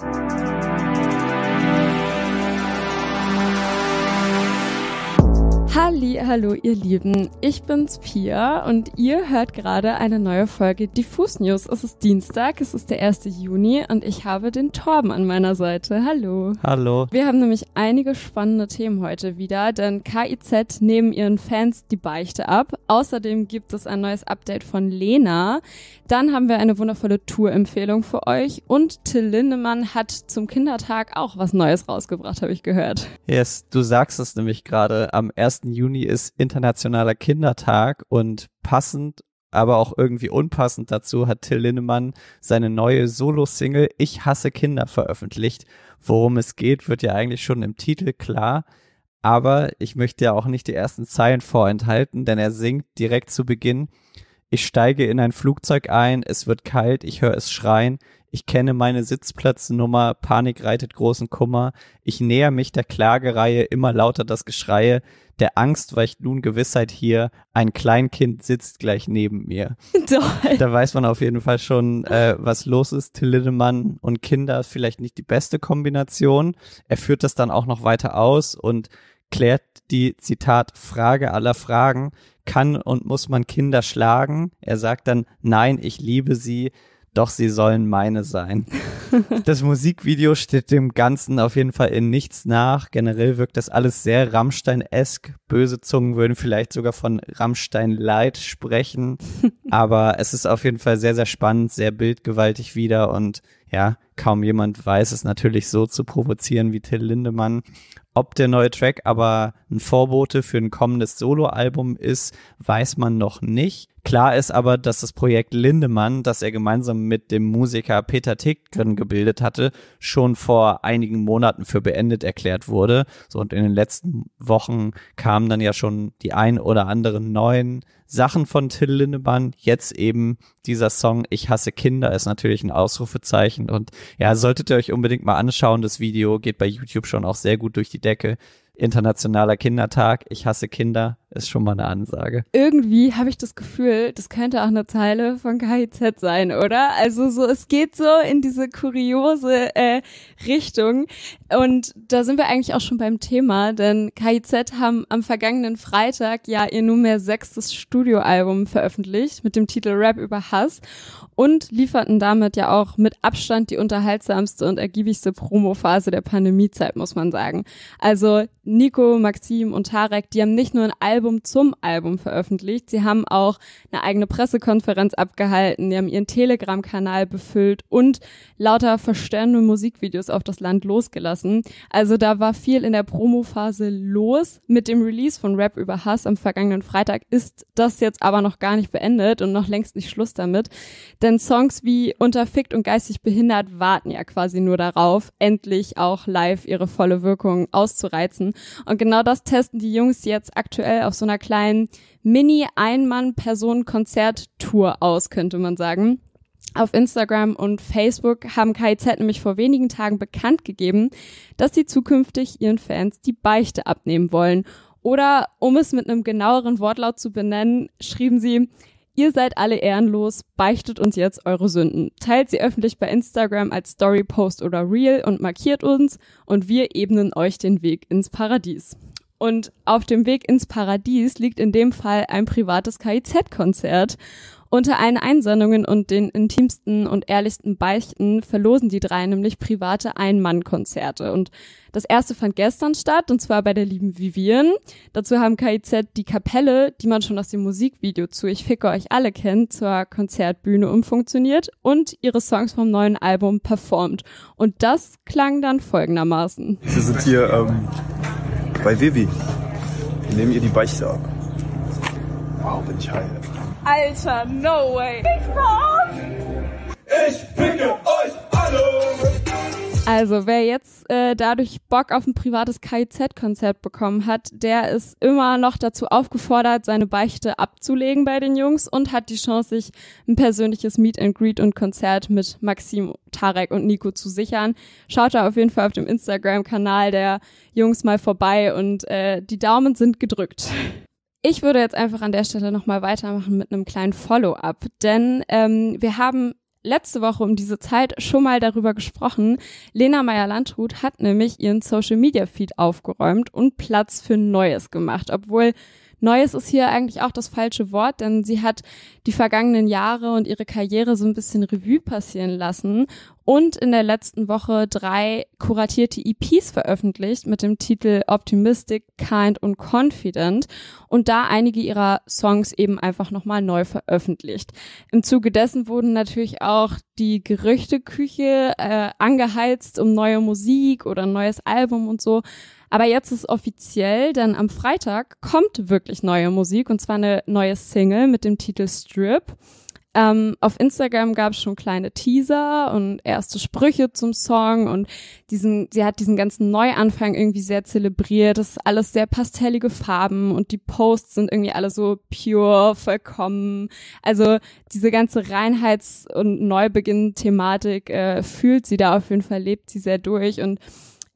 Thank you. Halli, hallo ihr Lieben, ich bin's Pia und ihr hört gerade eine neue Folge Diffus News. Es ist Dienstag, es ist der 1. Juni und ich habe den Torben an meiner Seite. Hallo. Hallo. Wir haben nämlich einige spannende Themen heute wieder, denn KIZ nehmen ihren Fans die Beichte ab. Außerdem gibt es ein neues Update von Lena. Dann haben wir eine wundervolle Tour-Empfehlung für euch und Till Lindemann hat zum Kindertag auch was Neues rausgebracht, habe ich gehört. Yes, du sagst es nämlich gerade am 1. Juni ist Internationaler Kindertag und passend, aber auch irgendwie unpassend dazu hat Till Linnemann seine neue Solo-Single Ich hasse Kinder veröffentlicht. Worum es geht, wird ja eigentlich schon im Titel klar. Aber ich möchte ja auch nicht die ersten Zeilen vorenthalten, denn er singt direkt zu Beginn. Ich steige in ein Flugzeug ein, es wird kalt, ich höre es schreien, ich kenne meine Sitzplatznummer, Panik reitet großen Kummer, ich näher mich der Klagereihe, immer lauter das Geschreie, der Angst weicht nun Gewissheit hier, ein Kleinkind sitzt gleich neben mir. Toll. Da weiß man auf jeden Fall schon, äh, was los ist. Till Lindemann und Kinder vielleicht nicht die beste Kombination. Er führt das dann auch noch weiter aus und klärt die, Zitat, Frage aller Fragen. Kann und muss man Kinder schlagen? Er sagt dann, nein, ich liebe sie. Doch sie sollen meine sein. das Musikvideo steht dem Ganzen auf jeden Fall in nichts nach. Generell wirkt das alles sehr Rammstein-esk. Böse Zungen würden vielleicht sogar von Rammstein-Light sprechen. Aber es ist auf jeden Fall sehr, sehr spannend, sehr bildgewaltig wieder und ja, kaum jemand weiß es natürlich so zu provozieren wie Till Lindemann. Ob der neue Track aber ein Vorbote für ein kommendes Soloalbum ist, weiß man noch nicht. Klar ist aber, dass das Projekt Lindemann, das er gemeinsam mit dem Musiker Peter Tickgren gebildet hatte, schon vor einigen Monaten für beendet erklärt wurde. So und in den letzten Wochen kamen dann ja schon die ein oder anderen neuen Sachen von Till Lindemann. Jetzt eben dieser Song Ich hasse Kinder ist natürlich ein Ausrufezeichen und ja, solltet ihr euch unbedingt mal anschauen. Das Video geht bei YouTube schon auch sehr gut durch die Decke. Internationaler Kindertag, ich hasse Kinder, ist schon mal eine Ansage. Irgendwie habe ich das Gefühl, das könnte auch eine Zeile von KIZ sein, oder? Also so, es geht so in diese kuriose äh, Richtung. Und da sind wir eigentlich auch schon beim Thema, denn KIZ haben am vergangenen Freitag ja ihr nunmehr sechstes Studioalbum veröffentlicht mit dem Titel Rap über Hass und lieferten damit ja auch mit Abstand die unterhaltsamste und ergiebigste Promophase der Pandemiezeit, muss man sagen. Also Nico, Maxim und Tarek, die haben nicht nur ein Album Album zum Album veröffentlicht. Sie haben auch eine eigene Pressekonferenz abgehalten, die haben ihren Telegram-Kanal befüllt und lauter verstörende Musikvideos auf das Land losgelassen. Also da war viel in der Promophase los. Mit dem Release von Rap über Hass am vergangenen Freitag ist das jetzt aber noch gar nicht beendet und noch längst nicht Schluss damit. Denn Songs wie Unterfickt und geistig behindert warten ja quasi nur darauf, endlich auch live ihre volle Wirkung auszureizen. Und genau das testen die Jungs jetzt aktuell auf so einer kleinen mini einmann person konzert tour aus, könnte man sagen. Auf Instagram und Facebook haben KIZ nämlich vor wenigen Tagen bekannt gegeben, dass sie zukünftig ihren Fans die Beichte abnehmen wollen. Oder um es mit einem genaueren Wortlaut zu benennen, schrieben sie, ihr seid alle ehrenlos, beichtet uns jetzt eure Sünden. Teilt sie öffentlich bei Instagram als Story, Post oder Reel und markiert uns und wir ebnen euch den Weg ins Paradies. Und auf dem Weg ins Paradies liegt in dem Fall ein privates KIZ-Konzert. Unter allen Einsendungen und den intimsten und ehrlichsten Beichten verlosen die drei nämlich private Ein-Mann-Konzerte. Und das erste fand gestern statt, und zwar bei der lieben Vivien. Dazu haben KIZ die Kapelle, die man schon aus dem Musikvideo zu Ich ficke euch alle kennt, zur Konzertbühne umfunktioniert und ihre Songs vom neuen Album performt. Und das klang dann folgendermaßen. Wir sind hier ähm, bei Vivi. Wir nehmen ihr die Beichte ab. Wow, bin ich heil. Alter, no way. Ich war Also wer jetzt äh, dadurch Bock auf ein privates KIZ-Konzert bekommen hat, der ist immer noch dazu aufgefordert, seine Beichte abzulegen bei den Jungs und hat die Chance, sich ein persönliches Meet and Greet und Konzert mit Maxim, Tarek und Nico zu sichern. Schaut da auf jeden Fall auf dem Instagram-Kanal der Jungs mal vorbei und äh, die Daumen sind gedrückt. Ich würde jetzt einfach an der Stelle nochmal weitermachen mit einem kleinen Follow-up, denn ähm, wir haben letzte Woche um diese Zeit schon mal darüber gesprochen. Lena Meyer-Landrut hat nämlich ihren Social-Media-Feed aufgeräumt und Platz für Neues gemacht, obwohl Neues ist hier eigentlich auch das falsche Wort, denn sie hat die vergangenen Jahre und ihre Karriere so ein bisschen Revue passieren lassen und in der letzten Woche drei kuratierte EPs veröffentlicht mit dem Titel Optimistic, Kind und Confident und da einige ihrer Songs eben einfach nochmal neu veröffentlicht. Im Zuge dessen wurden natürlich auch die Gerüchteküche äh, angeheizt um neue Musik oder ein neues Album und so. Aber jetzt ist offiziell, denn am Freitag kommt wirklich neue Musik und zwar eine neue Single mit dem Titel Strip. Ähm, auf Instagram gab es schon kleine Teaser und erste Sprüche zum Song und diesen, sie hat diesen ganzen Neuanfang irgendwie sehr zelebriert. Das ist alles sehr pastellige Farben und die Posts sind irgendwie alle so pure, vollkommen. Also diese ganze Reinheits- und Neubeginn-Thematik äh, fühlt sie da auf jeden Fall, lebt sie sehr durch und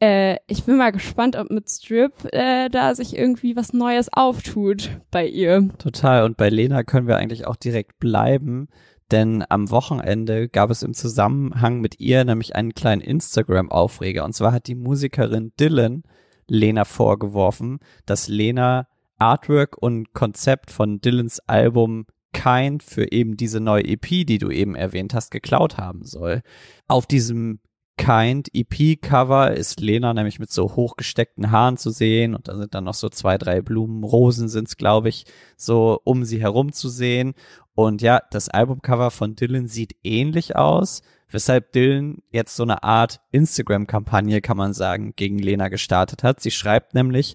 äh, ich bin mal gespannt, ob mit Strip äh, da sich irgendwie was Neues auftut bei ihr. Total. Und bei Lena können wir eigentlich auch direkt bleiben, denn am Wochenende gab es im Zusammenhang mit ihr nämlich einen kleinen Instagram-Aufreger. Und zwar hat die Musikerin Dylan Lena vorgeworfen, dass Lena Artwork und Konzept von Dylans Album Kind für eben diese neue EP, die du eben erwähnt hast, geklaut haben soll. Auf diesem Kind EP-Cover ist Lena nämlich mit so hochgesteckten Haaren zu sehen und da sind dann noch so zwei, drei Blumen, Rosen sind es, glaube ich, so um sie herum zu sehen. Und ja, das Albumcover von Dylan sieht ähnlich aus, weshalb Dylan jetzt so eine Art Instagram-Kampagne, kann man sagen, gegen Lena gestartet hat. Sie schreibt nämlich,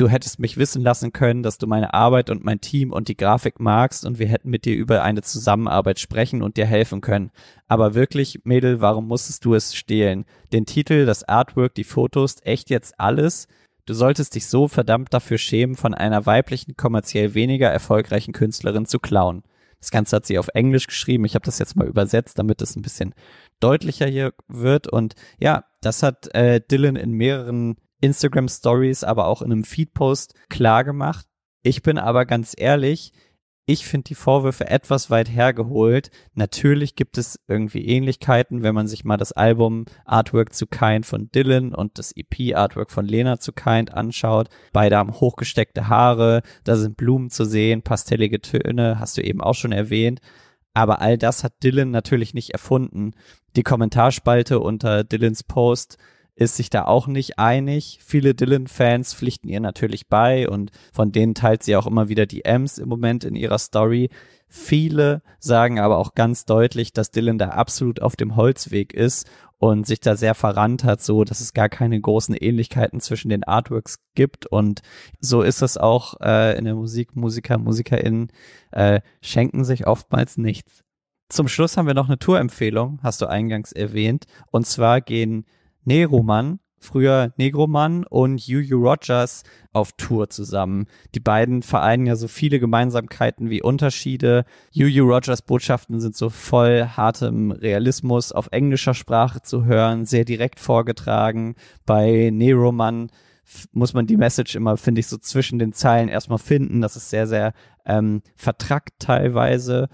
du hättest mich wissen lassen können, dass du meine Arbeit und mein Team und die Grafik magst und wir hätten mit dir über eine Zusammenarbeit sprechen und dir helfen können. Aber wirklich, Mädel, warum musstest du es stehlen? Den Titel, das Artwork, die Fotos, echt jetzt alles? Du solltest dich so verdammt dafür schämen, von einer weiblichen, kommerziell weniger erfolgreichen Künstlerin zu klauen. Das Ganze hat sie auf Englisch geschrieben. Ich habe das jetzt mal übersetzt, damit es ein bisschen deutlicher hier wird. Und ja, das hat äh, Dylan in mehreren Instagram Stories, aber auch in einem Feed-Post klar gemacht. Ich bin aber ganz ehrlich, ich finde die Vorwürfe etwas weit hergeholt. Natürlich gibt es irgendwie Ähnlichkeiten, wenn man sich mal das Album Artwork zu Kind von Dylan und das EP Artwork von Lena zu Kind anschaut. Beide haben hochgesteckte Haare, da sind Blumen zu sehen, pastellige Töne, hast du eben auch schon erwähnt. Aber all das hat Dylan natürlich nicht erfunden. Die Kommentarspalte unter Dylans Post ist sich da auch nicht einig. Viele Dylan-Fans pflichten ihr natürlich bei und von denen teilt sie auch immer wieder die M's im Moment in ihrer Story. Viele sagen aber auch ganz deutlich, dass Dylan da absolut auf dem Holzweg ist und sich da sehr verrannt hat, so dass es gar keine großen Ähnlichkeiten zwischen den Artworks gibt. Und so ist es auch äh, in der Musik. Musiker, MusikerInnen äh, schenken sich oftmals nichts. Zum Schluss haben wir noch eine Tourempfehlung, hast du eingangs erwähnt. Und zwar gehen Neroman, früher Negroman und Yu yu Rogers auf Tour zusammen. Die beiden vereinen ja so viele Gemeinsamkeiten wie Unterschiede. Yu Rogers Botschaften sind so voll hartem Realismus auf englischer Sprache zu hören, sehr direkt vorgetragen. Bei Neroman muss man die Message immer, finde ich, so zwischen den Zeilen erstmal finden. Das ist sehr, sehr ähm, vertrackt teilweise.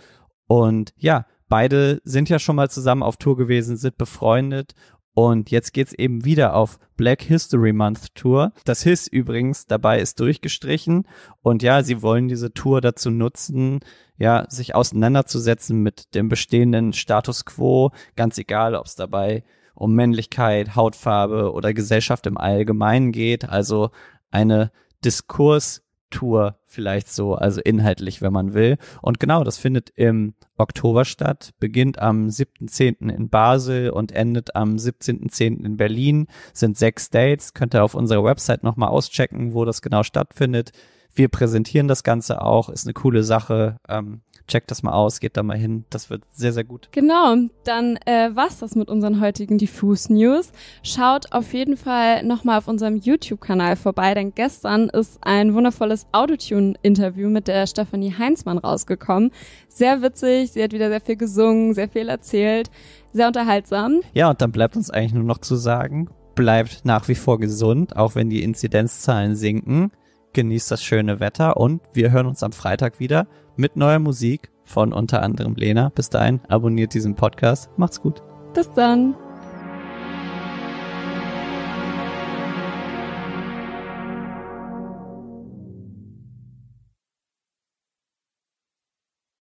Und ja, beide sind ja schon mal zusammen auf Tour gewesen, sind befreundet und jetzt geht's eben wieder auf Black History Month Tour. Das Hiss übrigens dabei ist durchgestrichen. Und ja, sie wollen diese Tour dazu nutzen, ja, sich auseinanderzusetzen mit dem bestehenden Status quo, ganz egal, ob es dabei um Männlichkeit, Hautfarbe oder Gesellschaft im Allgemeinen geht. Also eine Diskurs Tour vielleicht so, also inhaltlich, wenn man will. Und genau, das findet im Oktober statt, beginnt am 7.10. in Basel und endet am 17.10. in Berlin. Sind sechs Dates, könnt ihr auf unserer Website nochmal auschecken, wo das genau stattfindet. Wir präsentieren das Ganze auch, ist eine coole Sache. Ähm, checkt das mal aus, geht da mal hin. Das wird sehr, sehr gut. Genau, dann äh, war's das mit unseren heutigen Diffus News. Schaut auf jeden Fall nochmal auf unserem YouTube-Kanal vorbei, denn gestern ist ein wundervolles Autotune-Interview mit der Stefanie Heinzmann rausgekommen. Sehr witzig, sie hat wieder sehr viel gesungen, sehr viel erzählt, sehr unterhaltsam. Ja, und dann bleibt uns eigentlich nur noch zu sagen, bleibt nach wie vor gesund, auch wenn die Inzidenzzahlen sinken genießt das schöne Wetter und wir hören uns am Freitag wieder mit neuer Musik von unter anderem Lena. Bis dahin, abonniert diesen Podcast. Macht's gut. Bis dann.